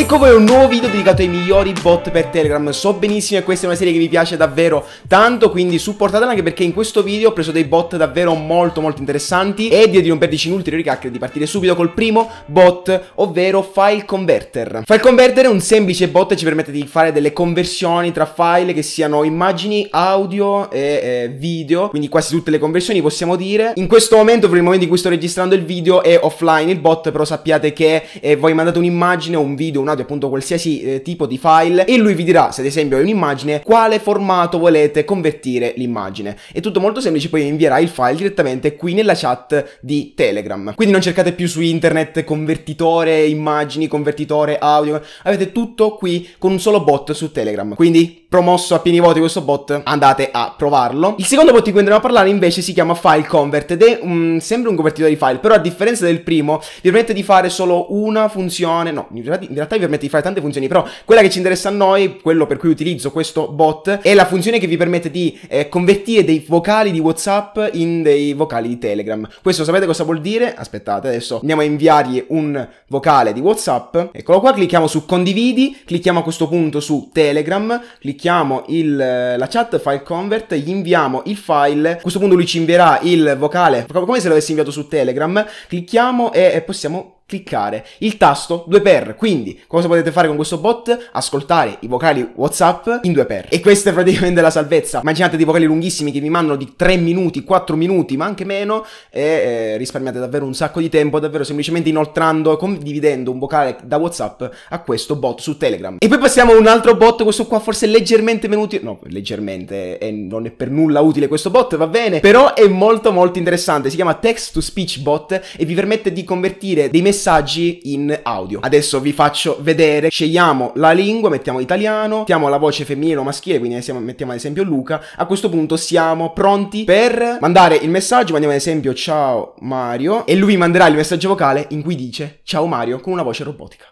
ecco voi un nuovo video dedicato ai migliori bot per Telegram So benissimo che questa è una serie che vi piace davvero tanto Quindi supportatela anche perché in questo video ho preso dei bot davvero molto molto interessanti E direi di non perderci in ulteriori chiacchiere di partire subito col primo bot Ovvero File Converter File Converter è un semplice bot che ci permette di fare delle conversioni tra file Che siano immagini, audio e eh, video Quindi quasi tutte le conversioni possiamo dire In questo momento per il momento in cui sto registrando il video è offline il bot Però sappiate che eh, voi mandate un'immagine un video, un aggiornate appunto qualsiasi eh, tipo di file e lui vi dirà se ad esempio è un'immagine quale formato volete convertire l'immagine. È tutto molto semplice, poi invierà il file direttamente qui nella chat di Telegram. Quindi non cercate più su internet convertitore immagini, convertitore audio, avete tutto qui con un solo bot su Telegram. Quindi promosso a pieni voti questo bot, andate a provarlo. Il secondo bot di cui andremo a parlare invece si chiama File Convert ed è un, sempre un convertitore di file, però a differenza del primo vi permette di fare solo una funzione, no, in realtà, in realtà vi permette di fare tante funzioni, però quella che ci interessa a noi, quello per cui utilizzo questo bot, è la funzione che vi permette di eh, convertire dei vocali di WhatsApp in dei vocali di Telegram. Questo sapete cosa vuol dire? Aspettate, adesso andiamo a inviargli un vocale di WhatsApp. Eccolo qua, clicchiamo su condividi, clicchiamo a questo punto su Telegram, clicchiamo clicchiamo il, la chat file convert, gli inviamo il file, a questo punto lui ci invierà il vocale, come se l'avessi inviato su Telegram, clicchiamo e, e possiamo cliccare il tasto 2x. Quindi, cosa potete fare con questo bot? Ascoltare i vocali WhatsApp in 2x. E questa è praticamente la salvezza. Immaginate dei vocali lunghissimi che vi mandano di 3 minuti, 4 minuti, ma anche meno, e eh, risparmiate davvero un sacco di tempo, davvero semplicemente inoltrando, condividendo un vocale da WhatsApp a questo bot su Telegram. E poi passiamo a un altro bot, questo qua forse leggermente utile. no, leggermente, eh, non è per nulla utile questo bot, va bene, però è molto molto interessante. Si chiama Text to Speech Bot e vi permette di convertire dei messaggi messaggi in audio. Adesso vi faccio vedere, scegliamo la lingua, mettiamo italiano, mettiamo la voce femminile o maschile, quindi mettiamo ad esempio Luca. A questo punto siamo pronti per mandare il messaggio, mandiamo ad esempio ciao Mario e lui manderà il messaggio vocale in cui dice ciao Mario con una voce robotica.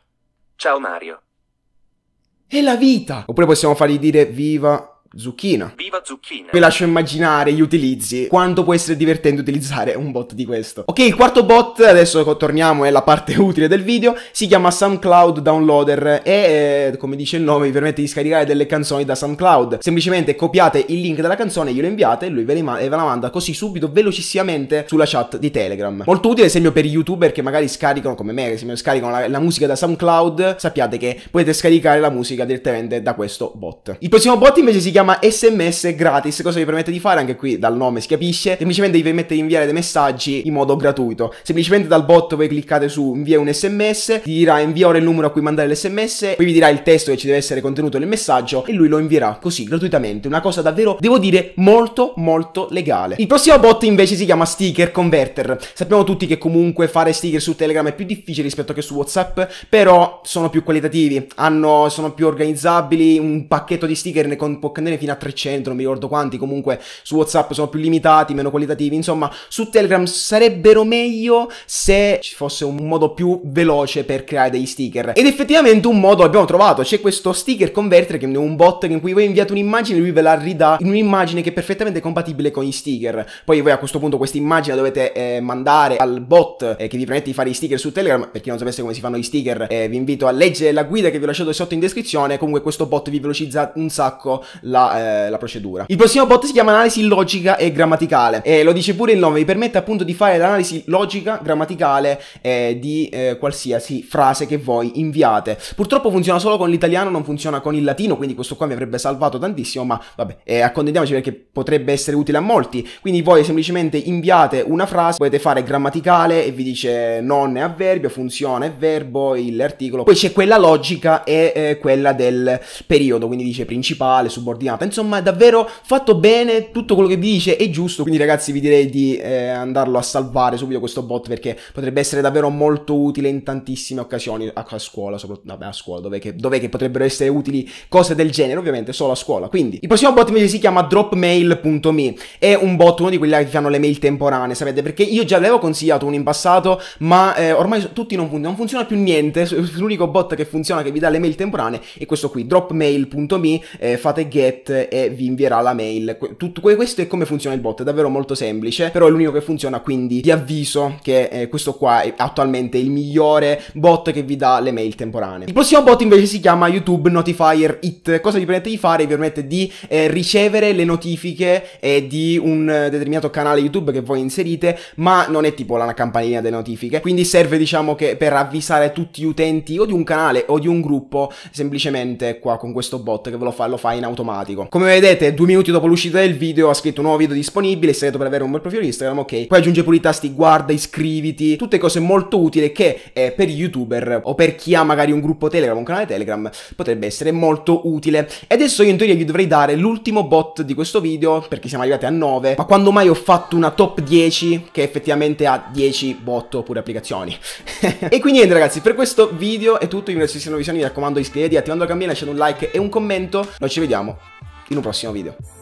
Ciao Mario. È la vita! Oppure possiamo fargli dire viva Zucchina. Viva zucchina. Vi lascio immaginare gli utilizzi, quanto può essere divertente utilizzare un bot di questo. Ok, il quarto bot, adesso torniamo, è la parte utile del video, si chiama SoundCloud Downloader e, eh, come dice il nome, vi permette di scaricare delle canzoni da SoundCloud. Semplicemente copiate il link della canzone, glielo inviate e lui ve, la, ve la manda così subito, velocissimamente, sulla chat di Telegram. Molto utile, ad esempio, per youtuber che magari scaricano, come me, che scaricano la, la musica da SoundCloud, sappiate che potete scaricare la musica direttamente da questo bot. Il prossimo bot invece si chiama chiama SMS gratis. Cosa vi permette di fare? Anche qui dal nome si capisce. Semplicemente vi permette di inviare dei messaggi in modo gratuito. Semplicemente dal bot voi cliccate su invia un SMS, ti dirà invia ora il numero a cui mandare l'SMS, poi vi dirà il testo che ci deve essere contenuto nel messaggio e lui lo invierà così gratuitamente. Una cosa davvero, devo dire, molto molto legale. Il prossimo bot invece si chiama Sticker Converter. Sappiamo tutti che comunque fare sticker su Telegram è più difficile rispetto che su WhatsApp, però sono più qualitativi, hanno, sono più organizzabili, un pacchetto di sticker ne, con, ne prendere fino a 300, non mi ricordo quanti, comunque su WhatsApp sono più limitati, meno qualitativi, insomma su Telegram sarebbero meglio se ci fosse un modo più veloce per creare degli sticker. Ed effettivamente un modo l'abbiamo trovato, c'è questo sticker converter che è un bot in cui voi inviate un'immagine e lui ve la ridà in un'immagine che è perfettamente compatibile con gli sticker. Poi voi a questo punto questa immagine la dovete eh, mandare al bot eh, che vi permette di fare gli sticker su Telegram, per chi non sapesse come si fanno gli sticker eh, vi invito a leggere la guida che vi ho lasciato sotto in descrizione, comunque questo bot vi velocizza un sacco la la, eh, la, procedura. Il prossimo bot si chiama analisi logica e grammaticale e lo dice pure il nome, vi permette appunto di fare l'analisi logica, grammaticale eh, di eh, qualsiasi frase che voi inviate. Purtroppo funziona solo con l'italiano, non funziona con il latino, quindi questo qua mi avrebbe salvato tantissimo, ma vabbè, eh, accontentiamoci perché potrebbe essere utile a molti. Quindi voi semplicemente inviate una frase, potete fare grammaticale e vi dice non è avverbio, funziona è verbo, l'articolo. Poi c'è quella logica e eh, quella del periodo, quindi dice principale, subordinato chiamata. Insomma, davvero fatto bene, tutto quello che vi dice è giusto. Quindi, ragazzi, vi direi di eh, andarlo a salvare subito questo bot perché potrebbe essere davvero molto utile in tantissime occasioni a, a scuola, soprattutto vabbè, a scuola, dove che, dov che, potrebbero essere utili cose del genere, ovviamente solo a scuola. Quindi, il prossimo bot invece si chiama dropmail.me. È un bot, uno di quelli che fanno le mail temporanee, sapete? Perché io già avevo consigliato uno in passato, ma eh, ormai tutti non, fun non funziona più niente. L'unico bot che funziona che vi dà le mail temporanee è questo qui, dropmail.me, eh, fate get ticket e vi invierà la mail. Tutto questo è come funziona il bot, è davvero molto semplice, però è l'unico che funziona, quindi vi avviso che eh, questo qua è attualmente il migliore bot che vi dà le mail temporanee. Il prossimo bot invece si chiama YouTube Notifier It. Cosa vi permette di fare? Vi permette di eh, ricevere le notifiche eh, di un determinato canale YouTube che voi inserite, ma non è tipo la campanellina delle notifiche, quindi serve diciamo che per avvisare tutti gli utenti o di un canale o di un gruppo semplicemente qua con questo bot che ve lo fa, lo fa in automatico automatico. Come vedete, due minuti dopo l'uscita del video ha scritto un nuovo video disponibile, segreto per avere un bel profilo Instagram, ok. Poi aggiunge pure i tasti guarda, iscriviti, tutte cose molto utili che eh, per youtuber o per chi ha magari un gruppo Telegram, un canale Telegram, potrebbe essere molto utile. E adesso io in teoria gli dovrei dare l'ultimo bot di questo video, perché siamo arrivati a 9, ma quando mai ho fatto una top 10 che effettivamente ha 10 bot oppure applicazioni. e quindi niente ragazzi, per questo video è tutto, io vi ringrazio se non vi sono, mi raccomando iscrivetevi, attivando la campanella, lasciate un like e un commento, noi ci vediamo e no próximo vídeo.